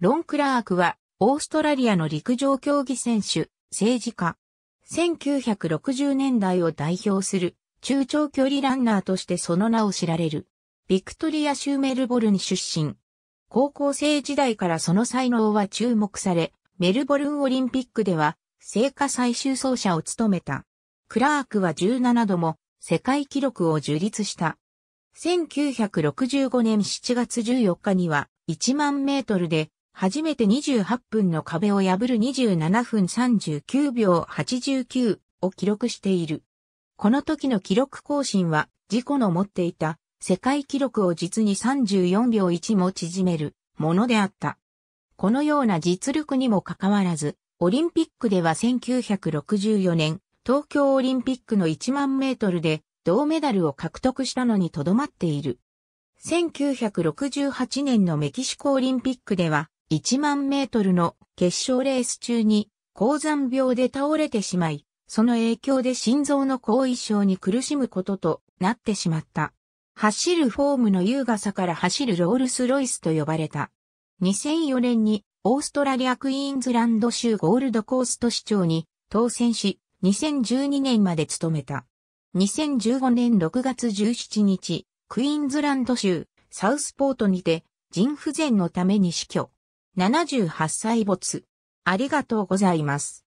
ロン・クラークは、オーストラリアの陸上競技選手、政治家。1960年代を代表する、中長距離ランナーとしてその名を知られる。ビクトリア州メルボルン出身。高校生時代からその才能は注目され、メルボルンオリンピックでは、聖火最終走者を務めた。クラークは17度も世界記録を樹立した。1965年7月14日には1万メートルで初めて28分の壁を破る27分39秒89を記録している。この時の記録更新は、自己の持っていた世界記録を実に34秒1も縮めるものであった。このような実力にもかかわらず、オリンピックでは1964年、東京オリンピックの1万メートルで銅メダルを獲得したのにとどまっている。1968年のメキシコオリンピックでは1万メートルの決勝レース中に高山病で倒れてしまい、その影響で心臓の後遺症に苦しむこととなってしまった。走るフォームの優雅さから走るロールスロイスと呼ばれた。2004年にオーストラリアクイーンズランド州ゴールドコースト市長に当選し、2012年まで務めた。2015年6月17日、クイーンズランド州サウスポートにて腎不全のために死去。78歳没。ありがとうございます。